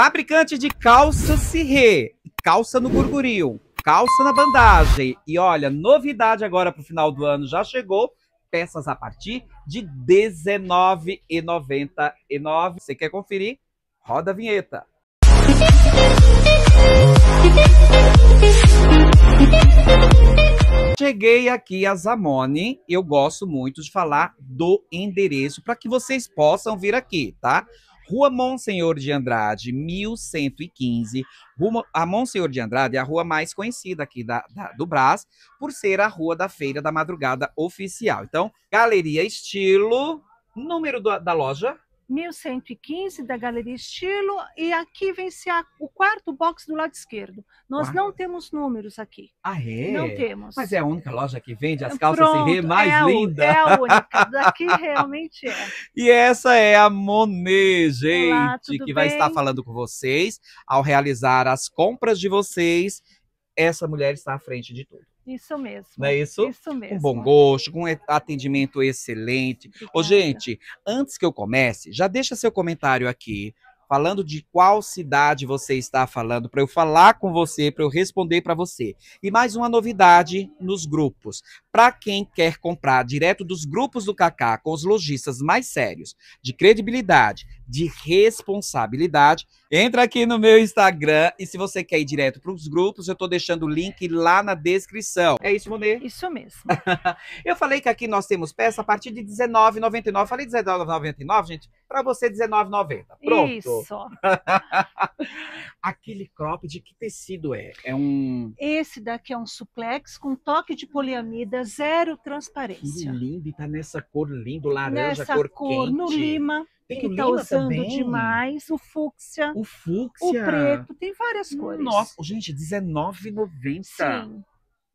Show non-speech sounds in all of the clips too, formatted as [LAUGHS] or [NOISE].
Fabricante de calça re. calça no gurguril, calça na bandagem. E olha, novidade agora para o final do ano já chegou. Peças a partir de R$19,99. Você quer conferir? Roda a vinheta. Cheguei aqui a Zamone. Eu gosto muito de falar do endereço para que vocês possam vir aqui, tá? Rua Monsenhor de Andrade, 1115. Rua, a Monsenhor de Andrade é a rua mais conhecida aqui da, da, do Brás, por ser a rua da Feira da Madrugada Oficial. Então, Galeria Estilo, número do, da loja? 1115 da Galeria Estilo e aqui vem se a, o quarto box do lado esquerdo. Nós Quarto. não temos números aqui. Ah, é? Não temos. Mas é a única loja que vende as calças Pronto, sem mais é a, linda. É a única, [LAUGHS] daqui realmente é. E essa é a Monet, gente, Olá, que bem? vai estar falando com vocês ao realizar as compras de vocês. Essa mulher está à frente de tudo. Isso mesmo. Não é isso? Isso mesmo. Com bom gosto, com atendimento excelente. Ô, gente, antes que eu comece, já deixa seu comentário aqui, falando de qual cidade você está falando, para eu falar com você, para eu responder para você. E mais uma novidade nos grupos. Para quem quer comprar direto dos grupos do Cacá, com os lojistas mais sérios, de credibilidade de responsabilidade. Entra aqui no meu Instagram e se você quer ir direto para os grupos, eu estou deixando o link lá na descrição. É isso, Monet? Isso mesmo. [LAUGHS] eu falei que aqui nós temos peça a partir de R$19,99. Falei R$19,99, gente? Para você, R$19,90. Pronto. Isso. [LAUGHS] aquele crop de que tecido é? É um... Esse daqui é um suplex com toque de poliamida, zero transparência. Que lindo, e tá nessa cor lindo, laranja, nessa cor, cor quente. no lima. Tem que tá usando também. demais, o fúcsia, o fúcsia, o preto, tem várias cores. Nossa, gente, R$19,90. Sim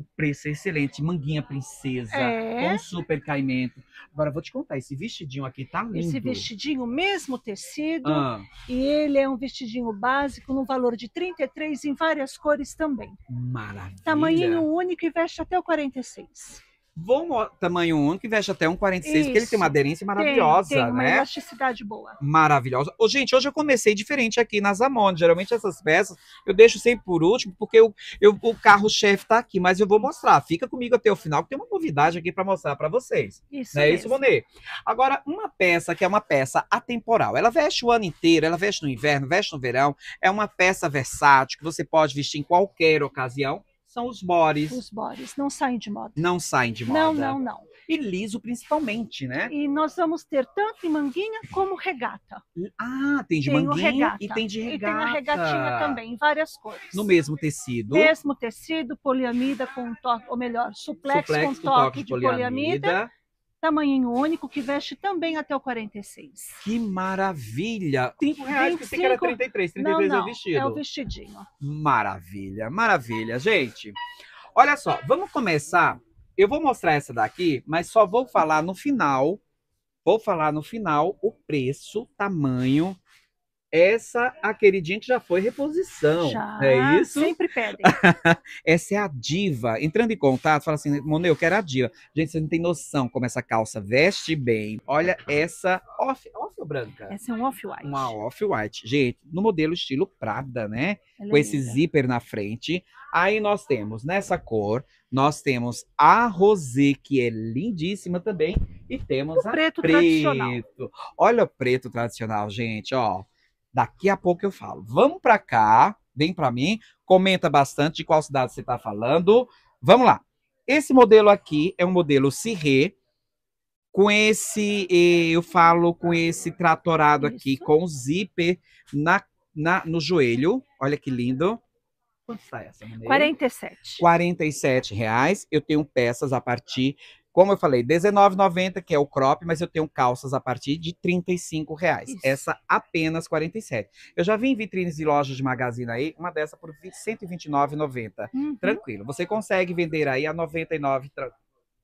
o preço é excelente. Manguinha princesa, é. com super caimento. Agora, vou te contar, esse vestidinho aqui tá lindo. Esse vestidinho, mesmo tecido, ah. e ele é um vestidinho básico, no valor de 33, em várias cores também. Maravilha. Tamanhinho único e veste até o 46. Vou tamanho único, veste até um porque ele tem uma aderência maravilhosa, tem, tem uma né? elasticidade boa. Maravilhosa. Ô, gente, hoje eu comecei diferente aqui na Zamon. Geralmente essas peças eu deixo sempre por último, porque eu, eu o carro-chefe tá aqui, mas eu vou mostrar. Fica comigo até o final, que tem uma novidade aqui para mostrar para vocês. Isso. Não né, é mesmo. isso, Monet? Agora, uma peça que é uma peça atemporal. Ela veste o ano inteiro, ela veste no inverno, veste no verão. É uma peça versátil que você pode vestir em qualquer ocasião são os bores. Os bores não saem de moda. Não saem de moda. Não, não, não. E liso principalmente, né? E nós vamos ter tanto em manguinha como regata. Hum, ah, tem de tem manguinha e tem de regata. E tem a regatinha também, em várias cores. No mesmo tecido. Mesmo tecido, poliamida com toque, ou melhor, suplex, suplex com, com toque, toque de, de poliamida. poliamida tamanho único, que veste também até o 46. Que maravilha! Cinco 25... pensei que era 33, 33 não, é não, é o vestido. é o vestidinho. Maravilha, maravilha, gente. Olha só, vamos começar. Eu vou mostrar essa daqui, mas só vou falar no final, vou falar no final o preço, tamanho essa a queridinha que já foi reposição. Já, é isso? Sempre pedem. [LAUGHS] essa é a diva. Entrando em contato, fala assim, Monê, eu quero a diva. Gente, você não tem noção como essa calça veste bem. Olha essa off, off branca? Essa é um off-white. Uma off-white. Gente, no modelo estilo Prada, né? Ela é Com é esse linda. zíper na frente. Aí nós temos nessa cor, nós temos a rosé, que é lindíssima também, e temos o a preto. tradicional. Olha o preto tradicional, gente, ó. Daqui a pouco eu falo. Vamos para cá, vem para mim, comenta bastante de qual cidade você está falando. Vamos lá. Esse modelo aqui é um modelo Cirré, com esse, eh, eu falo com esse tratorado Isso. aqui, com zíper na, na, no joelho. Olha que lindo. Quanto está essa? R$ 47. 47 reais. Eu tenho peças a partir como eu falei, R$19,90, que é o crop, mas eu tenho calças a partir de R$35,00. reais. Isso. Essa apenas R$47,00. Eu já vi em vitrines de lojas de magazine aí, uma dessa por R$129,90. Uhum. Tranquilo. Você consegue vender aí a R$99,00 99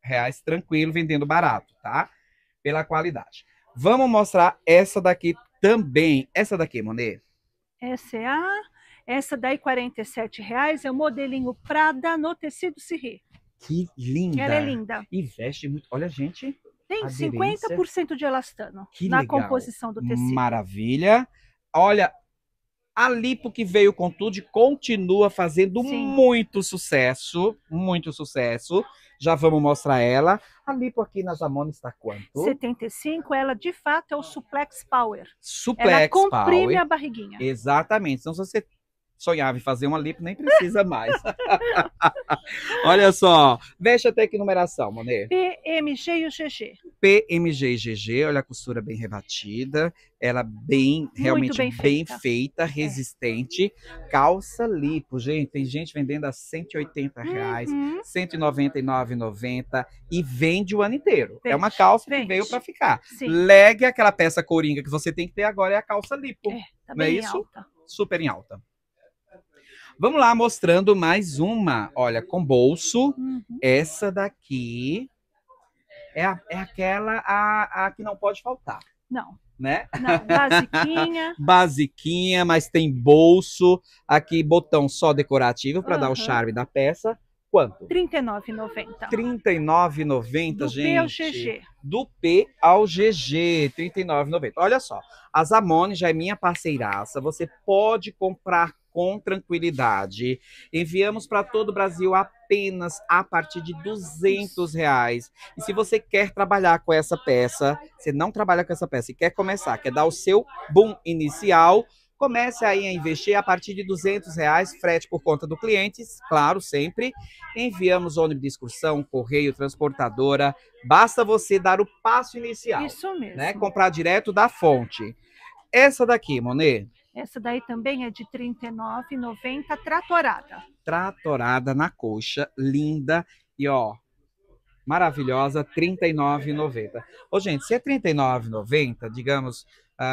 reais tranquilo, vendendo barato, tá? Pela qualidade. Vamos mostrar essa daqui também. Essa daqui, Monet. Essa é a... Essa daí, R$47,00. reais é o modelinho Prada no tecido Cirri. Que linda! Ela é linda. E veste muito. Olha, gente. Tem aderência. 50% de elastano que na legal. composição do tecido. Maravilha. Olha, a Lipo que veio com tudo continua fazendo Sim. muito sucesso, muito sucesso. Já vamos mostrar ela. A Lipo aqui na Jamona está quanto? 75, ela de fato é o suplex power. Suplex ela comprime power. a barriguinha. Exatamente. Então se você sonhava em fazer uma lipo, nem precisa mais. [LAUGHS] Olha só, veste até que numeração, Monê? PMG e o GG. PMG e GG, olha a costura bem rebatida, ela bem, realmente bem, bem, feita, feita é. resistente. É. Calça lipo, gente, tem gente vendendo a 180 reais, uhum. 199,90 e vende o ano inteiro. Vende, é uma calça vende. que veio para ficar. Sim. Leg aquela peça coringa que você tem que ter agora, é a calça lipo. É, tá não é isso? Alta. Super em alta. Vamos lá, mostrando mais uma. Olha, com bolso. Uhum. Essa daqui é, a, é aquela a, a que não pode faltar. Não. Né? Não, basiquinha. [LAUGHS] basiquinha, mas tem bolso. Aqui, botão só decorativo para uhum. dar o uhum. charme da peça. Quanto? R$ 39,90. R$ 39,90, gente. P ao GG. Do P ao GG, R$ 39,90. Olha só, a Zamone já é minha parceiraça. Você pode comprar com tranquilidade. Enviamos para todo o Brasil apenas a partir de 200 reais. E se você quer trabalhar com essa peça, você não trabalha com essa peça e quer começar, quer dar o seu boom inicial, Comece aí a investir a partir de 200 reais, frete por conta do cliente, claro, sempre. Enviamos ônibus de excursão, correio, transportadora. Basta você dar o passo inicial. Isso né? mesmo. Né? Comprar direto da fonte. Essa daqui, Monet, essa daí também é de R$ 39,90, tratorada. Tratorada na coxa, linda e ó, maravilhosa, R$ 39,90. Ô, gente, se é R$ 39,90, digamos, uh,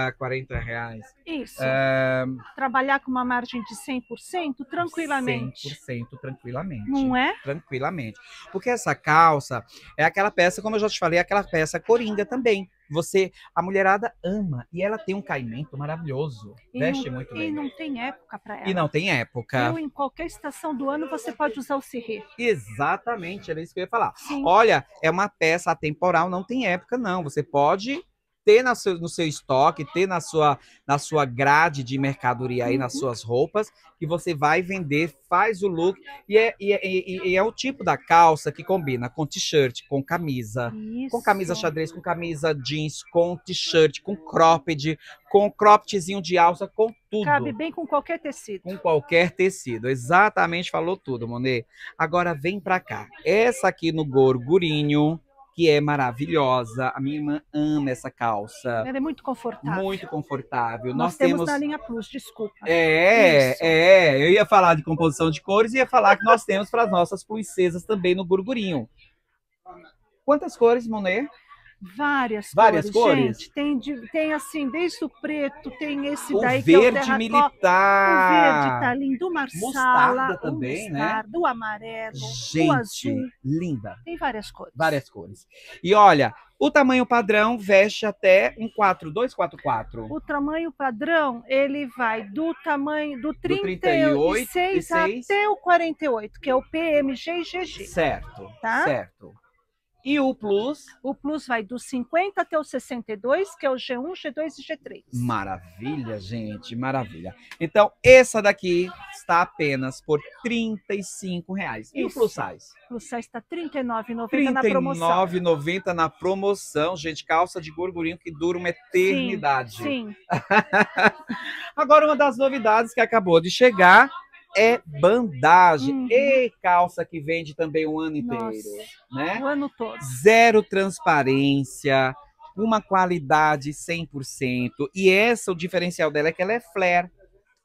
ah, 40 reais. Isso. Uh, Trabalhar com uma margem de 100% tranquilamente. 100% tranquilamente. Não é? Tranquilamente. Porque essa calça é aquela peça, como eu já te falei, é aquela peça coringa também. Você, a mulherada ama e ela tem um caimento maravilhoso. E veste não, muito e bem. E não tem época para ela. E não tem época. Eu em qualquer estação do ano você pode usar o cirrê. Exatamente, era isso que eu ia falar. Sim. Olha, é uma peça atemporal, não tem época não. Você pode ter na seu, no seu estoque, ter na sua, na sua grade de mercadoria aí, nas uhum. suas roupas, que você vai vender, faz o look. E é, e, é, e é o tipo da calça que combina com t-shirt, com camisa, Isso. com camisa xadrez, com camisa jeans, com t-shirt, com cropped, com croppedzinho de alça, com tudo. Cabe bem com qualquer tecido. Com qualquer tecido, exatamente, falou tudo, Monet. Agora vem pra cá. Essa aqui no gorgurinho que é maravilhosa. A minha irmã ama essa calça. Ela é muito confortável. Muito confortável. Nós, Nós temos, na linha Plus, desculpa. É, Isso. é. Eu ia falar de composição de cores e ia falar que nós temos para as nossas princesas também no Gurgurinho. Quantas cores, Monet? Várias, Várias cores, Gente, tem, de, tem assim, desde o preto, tem esse o daí verde que é o militar. O verde tá lindo, o marsala, mostarda também, o né? mostarda, né? o amarelo, gente, o azul. linda. Tem várias cores. Várias cores. E olha, o tamanho padrão veste até um 4244. O tamanho padrão, ele vai do tamanho do, 30, do 38 e 6 até o 48, que é o PMG e GG. Certo. Tá? Certo. E o Plus? O Plus vai do 50 até o 62, que é o G1, G2 e G3. Maravilha, gente, maravilha. Então, essa daqui está apenas por R$ reais. E o Plus Size? O Plus Size está R$ 39,90 na promoção. R$ 39,90 na promoção, gente. Calça de gorgurinho que dura uma eternidade. Sim. sim. [LAUGHS] Agora, uma das novidades que acabou de chegar é uhum. bandagem uhum. e calça que vende também um ano inteiro, Nossa. né? O ano todo. Zero transparência, uma qualidade 100%. E essa o diferencial dela é que ela é flare.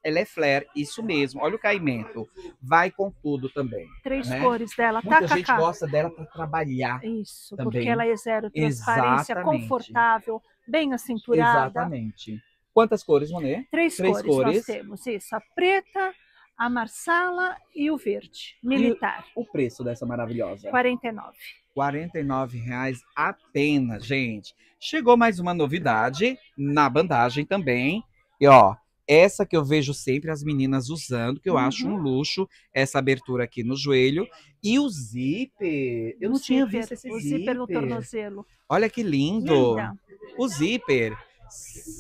Ela é flare, isso mesmo. Olha o caimento. Vai com tudo também. Três né? cores dela. Tá, Muita tá, gente cacá. gosta dela para trabalhar. Isso, também. porque ela é zero transparência, Exatamente. confortável, bem acinturada. Exatamente. Quantas cores, Monet? Três, Três cores, cores. Nós temos isso. A preta, a Marsala e o verde, militar. E o preço dessa maravilhosa? 49. R$ reais apenas, gente. Chegou mais uma novidade na bandagem também. E ó, essa que eu vejo sempre as meninas usando, que eu uhum. acho um luxo, essa abertura aqui no joelho. E o zíper. Eu o não tinha visto esse o zíper. O zíper no tornozelo. Olha que lindo. Linda. O zíper.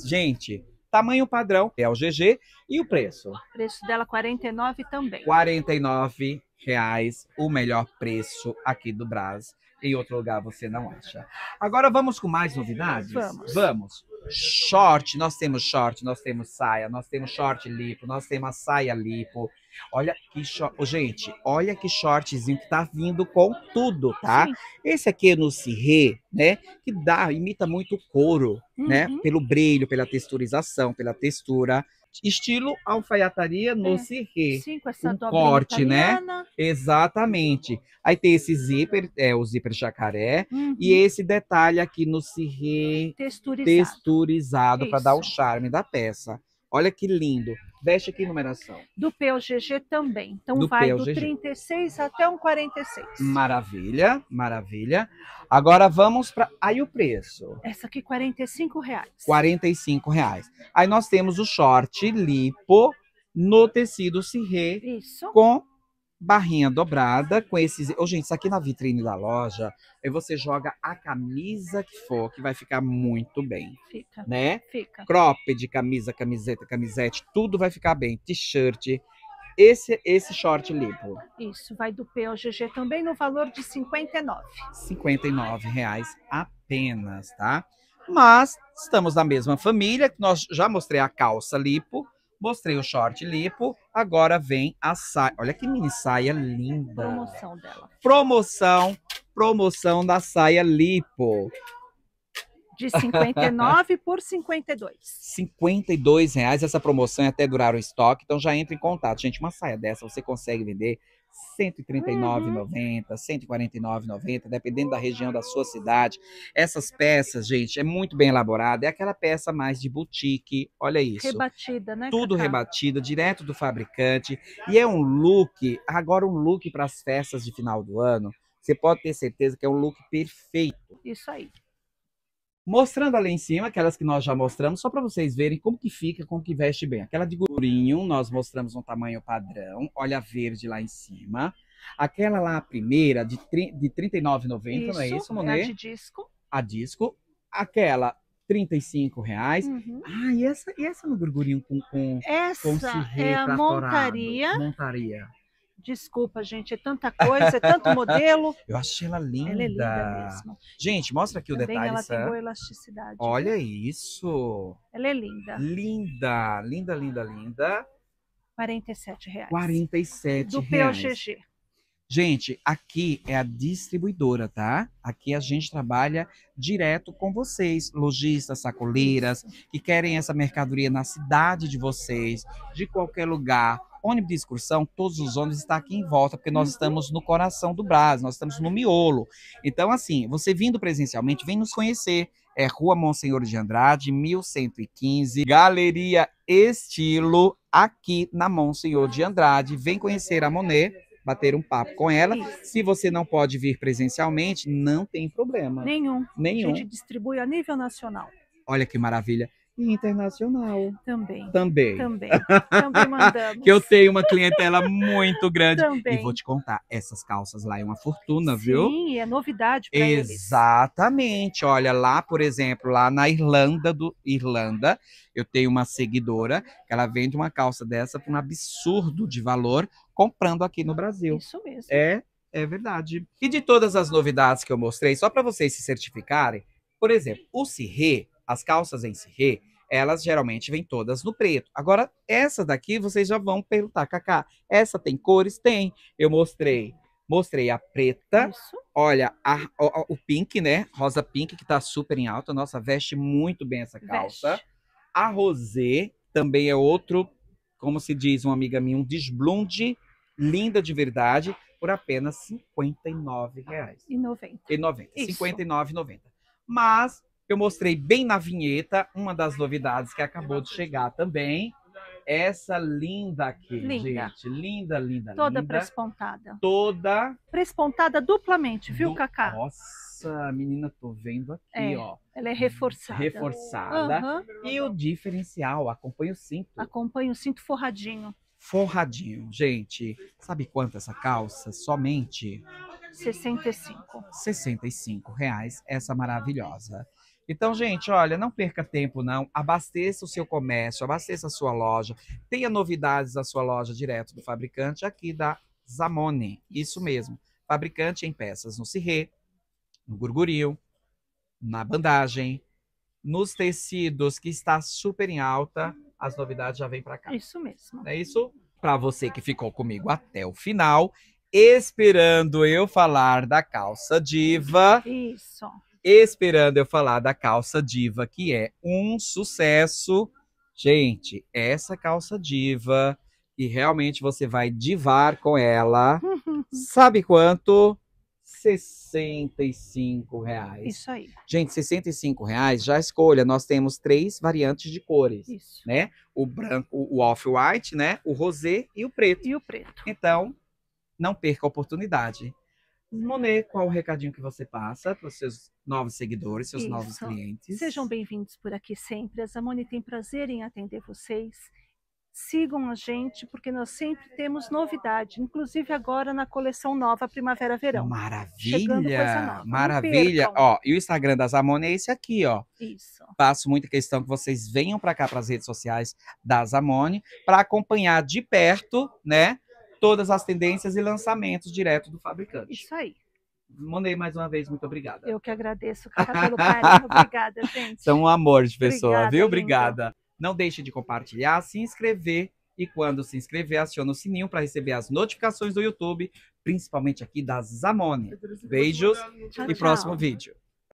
Gente, tamanho padrão, é o GG, e o preço? O preço dela 49 também. 49 reais, o melhor preço aqui do Brás. Em outro lugar você não acha. Agora vamos com mais novidades? Vamos. Vamos. Short, nós temos short, nós temos saia, nós temos short lipo, nós temos a saia lipo. Olha que short. gente, olha que shortzinho que tá vindo com tudo, tá? Sim. Esse aqui é no cirrê, né? Que dá, imita muito couro, né? uhum. né? Pelo brilho, pela texturização, pela textura. Estilo alfaiataria no é. Cinco Sim, com essa um corte, né? italiana. né? Exatamente. Aí tem esse zíper, é o zíper jacaré, uhum. e esse detalhe aqui no cirrê texturizado, texturizado para dar o charme da peça. Olha que lindo. Veste aqui numeração. Do PLGG também. Então do vai do 36 até um 46. Maravilha, maravilha. Agora vamos para aí o preço. Essa aqui 45 reais. 45 reais. Aí nós temos o short lipo no tecido cirré Isso. com barrinha dobrada com esses. Oh, gente, isso aqui na vitrine da loja, aí você joga a camisa que for, que vai ficar muito bem. Fica. Né? Fica. Crop de camisa, camiseta, camisete, tudo vai ficar bem. T-shirt. Esse, esse short limpo. Isso, vai do P ao GG também no valor de R$ 59. R$ 59 reais apenas, tá? Mas estamos na mesma família, nós já mostrei a calça lipo, Mostrei o short lipo, agora vem a saia. Olha que mini saia linda. Promoção dela. Promoção, promoção da saia lipo. De 59 [LAUGHS] por 52. 52 reais. Essa promoção é até durar o estoque, então já entra em contato. Gente, uma saia dessa você consegue vender 139,90, uhum. 149,90, dependendo da região da sua cidade. Essas peças, gente, é muito bem elaborada, é aquela peça mais de boutique, olha isso. Rebatida, né? Tudo Cacá? rebatida, direto do fabricante, e é um look, agora um look para as festas de final do ano. Você pode ter certeza que é um look perfeito. Isso aí mostrando ali em cima, aquelas que nós já mostramos, só para vocês verem como que fica, como que veste bem. Aquela de gurinho, nós mostramos um tamanho padrão, olha a verde lá em cima. Aquela lá, a primeira, de, de R$39,90, não é isso, Monet? É a de disco. A disco. Aquela, R$35,00. Uhum. Ah, e essa, e essa no gurgurinho com, com, essa com é a montaria. Montaria. Desculpa, gente, é tanta coisa, é tanto modelo. [LAUGHS] Eu achei ela linda. Ela é linda mesmo. Gente, mostra aqui Também o detalhe. Ela Sam. tem boa elasticidade. Olha né? isso. Ela é linda. Linda, linda, linda, linda. R$ 47,00. R$ 47,00. Do PLGG. Gente, aqui é a distribuidora, tá? Aqui a gente trabalha direto com vocês, lojistas, sacoleiras, que querem essa mercadoria na cidade de vocês, de qualquer lugar. Ônibus de excursão, todos os ônibus estão aqui em volta, porque nós uhum. estamos no coração do Brasil, nós estamos no miolo. Então, assim, você vindo presencialmente, vem nos conhecer. É Rua Monsenhor de Andrade, 1115, Galeria Estilo, aqui na Monsenhor de Andrade. Vem conhecer a Monet bater um papo com ela. Se você não pode vir presencialmente, não tem problema. Nenhum. Nenhum. A gente distribui a nível nacional. Olha que maravilha e internacional. Também. Também. Também. [LAUGHS] mandamos. que eu tenho uma clientela muito grande. Também. E vou te contar, essas calças lá é uma fortuna, Sim, viu? Sim, é novidade para eles. Exatamente. Olha, lá, por exemplo, lá na Irlanda do Irlanda, eu tenho uma seguidora que ela vende uma calça dessa por um absurdo de valor comprando aqui no Brasil. Isso mesmo. É, é verdade. E de todas as novidades que eu mostrei, só para vocês se certificarem, por exemplo, o Cirre as calças em cirrê, elas geralmente vêm todas no preto. Agora, essa daqui vocês já vão perguntar, Cacá, essa tem cores? Tem. Eu mostrei. Mostrei a preta. Isso. Olha, a, o pink, né? Rosa pink, que tá super em alta. Nossa, veste muito bem essa calça. Veste. A rosé também é outro, como se diz uma amiga minha, um desblonde linda de verdade, por apenas R$ 59,90. E 90. E R$ 59,90. Mas eu mostrei bem na vinheta uma das novidades que acabou de chegar também. Essa linda aqui, linda. gente. Linda, linda, Toda linda. prespontada. Toda. Prespontada duplamente, viu, du... Cacá? Nossa, menina, tô vendo aqui, é, ó. Ela é reforçada. Reforçada. Uhum. E o diferencial, acompanha o cinto. Acompanha o cinto forradinho. Forradinho, gente. Sabe quanto essa calça? Somente 65. 65 reais essa maravilhosa. Então, gente, olha, não perca tempo, não. Abasteça o seu comércio, abasteça a sua loja. Tenha novidades da sua loja direto do fabricante aqui da Zamone. Isso mesmo. Fabricante em peças no Cirré, no Gurguril, na bandagem, nos tecidos, que está super em alta. As novidades já vêm para cá. Isso mesmo. É isso? Para você que ficou comigo até o final, esperando eu falar da calça diva. Isso esperando eu falar da calça diva, que é um sucesso. Gente, essa calça diva, e realmente você vai divar com ela, [LAUGHS] sabe quanto? 65 reais. Isso aí. Gente, 65 reais, já escolha. Nós temos três variantes de cores. Isso. Né? O branco, o off-white, né? O rosé e o preto. E o preto. Então, não perca a oportunidade. Monet, qual o recadinho que você passa para os seus novos seguidores, seus Isso. novos clientes? Sejam bem-vindos por aqui sempre. A Zamoni tem prazer em atender vocês. Sigam a gente, porque nós sempre temos novidade, inclusive agora na coleção nova Primavera-Verão. Maravilha! Nova. Maravilha! Ó, e o Instagram da Zamoni é esse aqui, ó. Isso. Passo muita questão que vocês venham para cá, para as redes sociais da Zamoni, para acompanhar de perto, né? todas as tendências e lançamentos direto do fabricante. Isso aí. Mandei mais uma vez, muito obrigada. Eu que agradeço, cara, pelo carinho. [LAUGHS] obrigada, gente. São um amor de pessoa, obrigada, viu? Obrigada. Linda. Não deixe de compartilhar, se inscrever e quando se inscrever, aciona o sininho para receber as notificações do YouTube, principalmente aqui da Zamone. Beijos e próximo vídeo.